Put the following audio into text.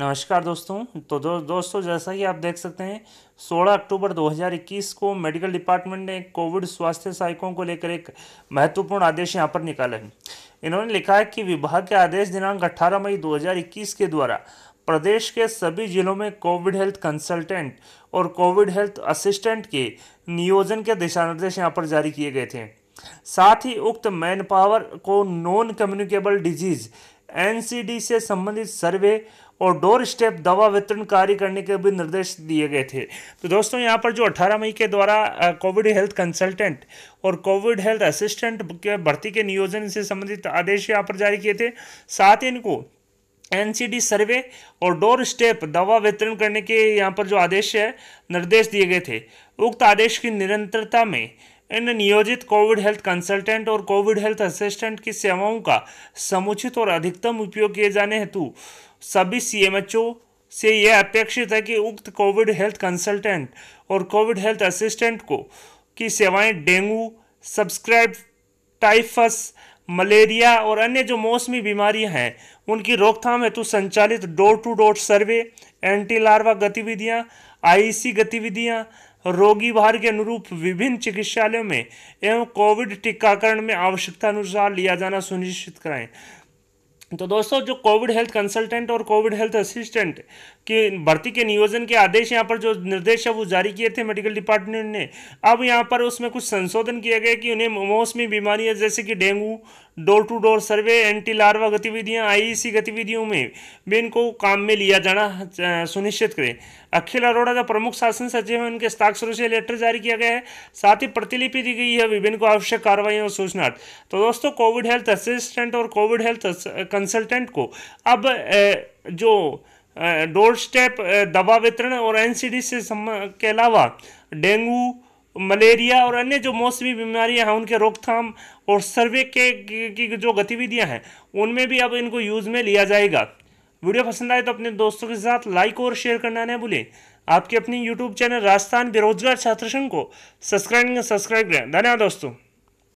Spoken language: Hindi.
नमस्कार दोस्तों तो दो, दोस्तों जैसा कि आप देख सकते हैं 16 अक्टूबर 2021 को मेडिकल डिपार्टमेंट ने कोविड स्वास्थ्य सहायकों को लेकर एक महत्वपूर्ण आदेश यहाँ पर निकाला है इन्होंने लिखा है कि विभाग के आदेश दिनांक 18 मई 2021 के द्वारा प्रदेश के सभी जिलों में कोविड हेल्थ कंसल्टेंट और कोविड हेल्थ असिस्टेंट के नियोजन के दिशा निर्देश यहाँ पर जारी किए गए थे साथ ही उक्त मैन पावर को नॉन कम्युनिकेबल डिजीज एनसीडी से संबंधित सर्वे और डोर स्टेप दवा वितरण कार्य करने के भी निर्देश दिए गए थे तो दोस्तों यहाँ पर जो 18 मई के द्वारा कोविड हेल्थ कंसल्टेंट और कोविड हेल्थ असिस्टेंट के भर्ती के नियोजन से संबंधित आदेश यहाँ पर जारी किए थे साथ ही इनको एनसीडी सर्वे और डोर स्टेप दवा वितरण करने के यहाँ पर जो आदेश है निर्देश दिए गए थे उक्त आदेश की निरंतरता में इन नियोजित कोविड हेल्थ कंसल्टेंट और कोविड हेल्थ असिस्टेंट की सेवाओं का समुचित और अधिकतम उपयोग किए जाने हेतु सभी सी से यह अपेक्षित है कि उक्त कोविड हेल्थ कंसल्टेंट और कोविड हेल्थ असिस्टेंट को की सेवाएं डेंगू सब्सक्राइब टाइफस मलेरिया और अन्य जो मौसमी बीमारियां हैं उनकी रोकथाम हेतु संचालित door to door survey anti larva गतिविधियां आईसी गतिविधियां रोगी भार के अनुरूप विभिन्न चिकित्सालयों में एवं कोविड टीकाकरण में आवश्यकता अनुसार लिया जाना सुनिश्चित कराएं तो दोस्तों जो कोविड हेल्थ कंसल्टेंट और कोविड हेल्थ असिस्टेंट के भर्ती के नियोजन के आदेश यहाँ पर जो निर्देश है वो जारी किए थे मेडिकल डिपार्टमेंट ने अब यहाँ पर उसमें कुछ संशोधन किया गया कि उन्हें मौसमी बीमारियाँ जैसे कि dengue door to door survey anti larva गतिविधियां आईईसी e गतिविधियों में भी इनको काम में लिया जाना सुनिश्चित करें अखिल अरोड़ा का प्रमुख शासन सचिव है उनके हस्ताक्षरों से लेटर जारी किया गया है साथ ही प्रतिलिपि दी गई है विभिन्न को आवश्यक कार्रवाई और सूचना तो दोस्तों कोविड हेल्थ असिस्टेंट और कोविड हेल्थ कंसल्टेंट को अब जो डोर स्टेप दवा वितरण और एनसीडी से के अलावा डेंगू मलेरिया और अन्य जो मौसमी बीमारियां हैं उनके रोकथाम और सर्वे के की जो गतिविधियां हैं उनमें भी अब इनको यूज़ में लिया जाएगा वीडियो पसंद आए तो अपने दोस्तों के साथ लाइक और शेयर करना नहीं भूलें आपके अपनी यूट्यूब चैनल राजस्थान बेरोजगार छात्र संघ को सब्सक्राइब सब्सक्राइब करें धन्यवाद दोस्तों